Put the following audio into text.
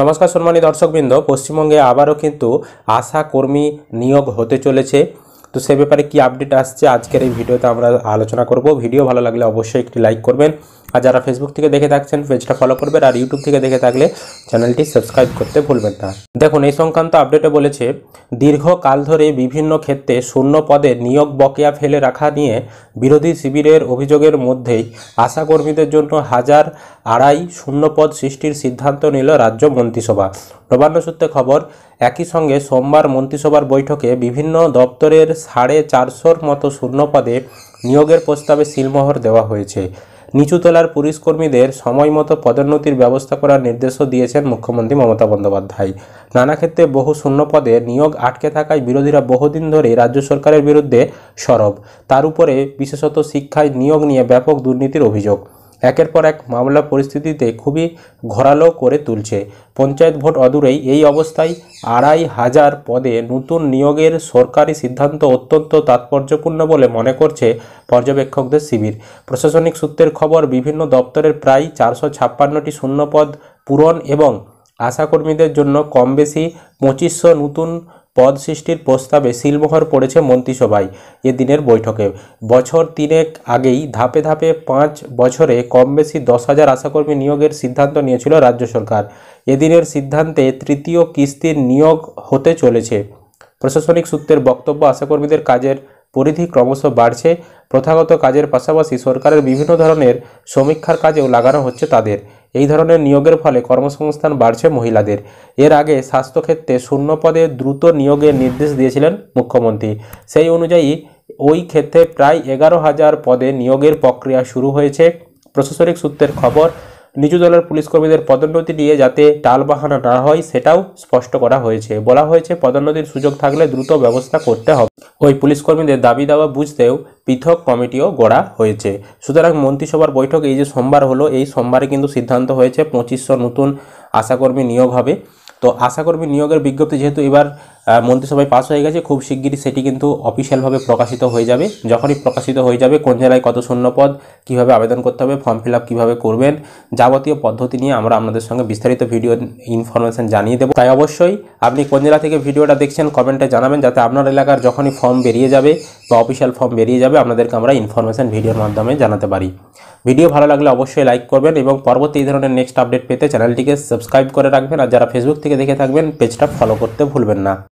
নমস্কার সম্মানী দর্শকবৃন্দ পশ্চিমবঙ্গে আবারও কিন্তু আশা কর্মী নিয়োগ হতে চলেছে তো সে ব্যাপারে কি আপডেট আসছে আজকের এই ভিডিওতে আমরা আলোচনা করব ভিডিও ভালো লাগলে অবশ্যই একটি লাইক করবেন আর যারা ফেসবুক থেকে দেখে থাকছেন পেজটা ফলো করবেন আর ইউটিউব থেকে দেখে থাকলে চ্যানেলটি সাবস্ক্রাইব করতে ভুলবেন না দেখুন এই সংক্রান্ত আপডেটে বলেছে দীর্ঘকাল ধরে বিভিন্ন ক্ষেত্রে শূন্য পদে নিয়োগ বকেয়া ফেলে রাখা নিয়ে বিরোধী শিবিরের অভিযোগের মধ্যেই আশাকর্মীদের জন্য হাজার আড়াই শূন্য পদ সৃষ্টির সিদ্ধান্ত নিল রাজ্য মন্ত্রিসভা নবান্ন সূত্রে খবর একই সঙ্গে সোমবার মন্ত্রিসভার বৈঠকে বিভিন্ন দপ্তরের সাড়ে চারশোর মতো শূন্য পদে নিয়োগের প্রস্তাবে সিলমোহর দেওয়া হয়েছে নিচুতলার পুলিশ কর্মীদের সময় মতো পদোন্নতির ব্যবস্থা করার নির্দেশও দিয়েছেন মুখ্যমন্ত্রী মমতা বন্দ্যোপাধ্যায় নানা ক্ষেত্রে বহু শূন্য পদে নিয়োগ আটকে থাকায় বিরোধীরা বহুদিন ধরে রাজ্য সরকারের বিরুদ্ধে সরব তার উপরে বিশেষত শিক্ষায় নিয়োগ নিয়ে ব্যাপক দুর্নীতির অভিযোগ একের পর এক মামলা পরিস্থিতিতে খুবই ঘোরালো করে তুলছে পঞ্চায়েত ভোট অদূরেই এই অবস্থায় আড়াই হাজার পদে নতুন নিয়োগের সরকারি সিদ্ধান্ত অত্যন্ত তাৎপর্যপূর্ণ বলে মনে করছে পর্যবেক্ষকদের শিবির প্রশাসনিক সূত্রের খবর বিভিন্ন দপ্তরের প্রায় চারশো ছাপ্পান্নটি শূন্যপদ পূরণ এবং আশাকর্মীদের জন্য কম বেশি পঁচিশশো নতুন পদ সৃষ্টির প্রস্তাবে সিলমোহর পড়েছে মন্ত্রিসভায় এদিনের বৈঠকে বছর তিনেক আগেই ধাপে ধাপে পাঁচ বছরে কম বেশি দশ হাজার আশাকর্মী নিয়োগের সিদ্ধান্ত নিয়েছিল রাজ্য সরকার এদিনের সিদ্ধান্তে তৃতীয় কিস্তির নিয়োগ হতে চলেছে প্রশাসনিক সূত্রের বক্তব্য আশাকর্মীদের কাজের পরিধি ক্রমশ বাড়ছে প্রথাগত কাজের পাশাপাশি সরকারের বিভিন্ন ধরনের সমীক্ষার কাজেও লাগানো হচ্ছে তাদের এই ধরনের নিয়োগের ফলে কর্মসংস্থান বাড়ছে মহিলাদের এর আগে স্বাস্থ্যক্ষেত্রে শূন্য পদে দ্রুত নিয়োগের নির্দেশ দিয়েছিলেন মুখ্যমন্ত্রী সেই অনুযায়ী ওই ক্ষেত্রে প্রায় এগারো হাজার পদে নিয়োগের প্রক্রিয়া শুরু হয়েছে প্রশাসনিক সূত্রের খবর নিচু দলের পুলিশ কর্মীদের পদোন্নতি নিয়ে যাতে টালবাহানা না হয় সেটাও স্পষ্ট করা হয়েছে বলা হয়েছে পদোন্নতির সুযোগ থাকলে দ্রুত ব্যবস্থা করতে হবে ওই পুলিশ কর্মীদের দাবি দাওয়া বুঝতেও পৃথক কমিটিও গড়া হয়েছে সুতরাং মন্ত্রিসভার বৈঠক এই যে সোমবার হলো এই সোমবারে কিন্তু সিদ্ধান্ত হয়েছে পঁচিশশো নতুন আশাকর্মী নিয়োগ হবে তো আশাকর্মী নিয়োগের বিজ্ঞপ্তি যেহেতু এবার মন্ত্রিসভায় পাস হয়ে গেছে খুব শিগগিরই সেটি কিন্তু অফিসিয়ালভাবে প্রকাশিত হয়ে যাবে যখনই প্রকাশিত হয়ে যাবে কোন জেলায় কত শূন্যপদ কীভাবে আবেদন করতে হবে ফর্ম ফিল আপ কীভাবে করবেন যাবতীয় পদ্ধতি নিয়ে আমরা আপনাদের সঙ্গে বিস্তারিত ভিডিও ইনফরমেশান জানিয়ে দেবো তাই অবশ্যই আপনি কোন জেলা থেকে ভিডিওটা দেখছেন কমেন্টে জানাবেন যাতে আপনার এলাকার যখনই ফর্ম বেরিয়ে যাবে বা অফিসিয়াল ফর্ম বেরিয়ে যাবে আপনাদেরকে আমরা ইনফরমেশান ভিডিওর মাধ্যমে জানাতে পারি ভিডিও ভালো লাগলে অবশ্যই লাইক করবেন এবং পরবর্তী এই ধরনের নেক্সট আপডেট পেতে চ্যানেলটিকে সাবস্ক্রাইব করে রাখবেন আর যারা ফেসবুক থেকে দেখে থাকবেন পেজটা ফলো করতে ভুলবেন না